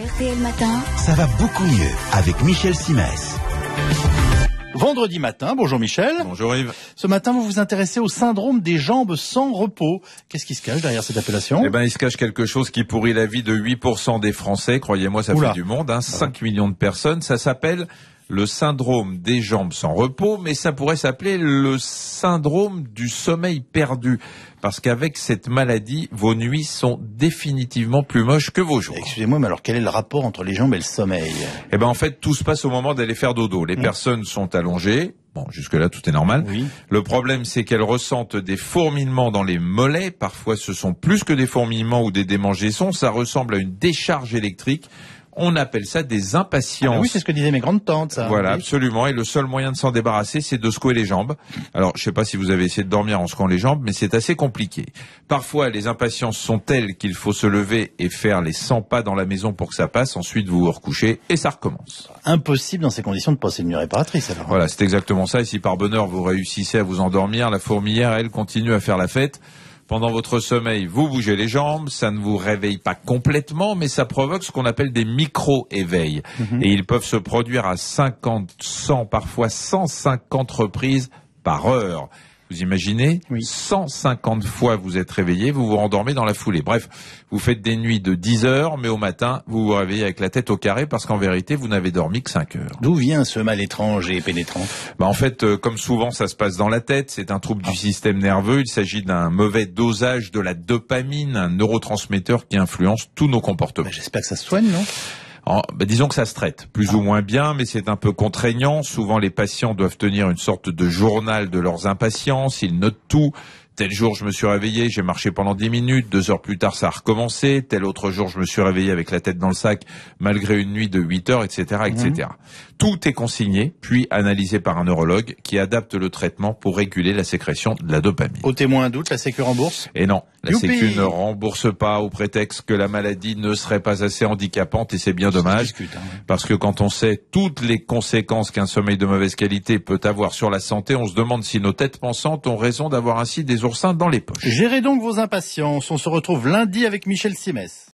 RTL Matin. Ça va beaucoup mieux avec Michel Simès. Vendredi matin, bonjour Michel. Bonjour Yves. Ce matin, vous vous intéressez au syndrome des jambes sans repos. Qu'est-ce qui se cache derrière cette appellation Eh ben, il se cache quelque chose qui pourrit la vie de 8% des Français. Croyez-moi, ça fait du monde. 5 hein. ah millions de personnes. Ça s'appelle le syndrome des jambes sans repos, mais ça pourrait s'appeler le syndrome du sommeil perdu. Parce qu'avec cette maladie, vos nuits sont définitivement plus moches que vos jours. Excusez-moi, mais alors quel est le rapport entre les jambes et le sommeil Eh ben en fait, tout se passe au moment d'aller faire dodo. Les mm. personnes sont allongées, Bon, jusque-là, tout est normal. Le problème, c'est qu'elles ressentent des fourmillements dans les mollets. Parfois, ce sont plus que des fourmillements ou des démangeaisons. Ça ressemble à une décharge électrique. On appelle ça des ah ben impatiences. oui, c'est ce que disaient mes grandes tantes. Voilà, absolument. Et le seul moyen de s'en débarrasser, c'est de secouer les jambes. Alors, je sais pas si vous avez essayé de dormir en secouant les jambes, mais c'est assez compliqué. Parfois, les impatiences sont telles qu'il faut se lever et faire les 100 pas dans la maison pour que ça passe. Ensuite, vous vous recouchez et ça recommence. Impossible dans ces conditions de passer une nuit réparatrice. Alors. Voilà, c'est exactement ça. Et si par bonheur vous réussissez à vous endormir, la fourmilière, elle, continue à faire la fête. Pendant votre sommeil, vous bougez les jambes, ça ne vous réveille pas complètement, mais ça provoque ce qu'on appelle des micro-éveils. Mhm. Et ils peuvent se produire à 50, 100, parfois 150 reprises par heure. Vous imaginez oui. 150 fois vous êtes réveillé, vous vous rendormez dans la foulée. Bref, vous faites des nuits de 10 heures, mais au matin, vous vous réveillez avec la tête au carré parce qu'en vérité, vous n'avez dormi que 5 heures. D'où vient ce mal étrange et pénétrant bah En fait, euh, comme souvent, ça se passe dans la tête. C'est un trouble du système nerveux. Il s'agit d'un mauvais dosage de la dopamine, un neurotransmetteur qui influence tous nos comportements. Bah, j'espère que ça se soigne, non bah, disons que ça se traite plus ou moins bien, mais c'est un peu contraignant. Souvent, les patients doivent tenir une sorte de journal de leurs impatiences. Ils notent tout tel jour je me suis réveillé, j'ai marché pendant 10 minutes, deux heures plus tard ça a recommencé, tel autre jour je me suis réveillé avec la tête dans le sac malgré une nuit de 8 heures, etc. etc. Mhm. Tout est consigné, puis analysé par un neurologue qui adapte le traitement pour réguler la sécrétion de la dopamine. Au témoin un doute, la Sécu rembourse Et non, la Sécu ne rembourse pas au prétexte que la maladie ne serait pas assez handicapante et c'est bien dommage hein, parce que quand on sait toutes les conséquences qu'un sommeil de mauvaise qualité peut avoir sur la santé, on se demande si nos têtes pensantes ont raison d'avoir ainsi des dans les poches. Gérez donc vos impatiences. On se retrouve lundi avec Michel Simès.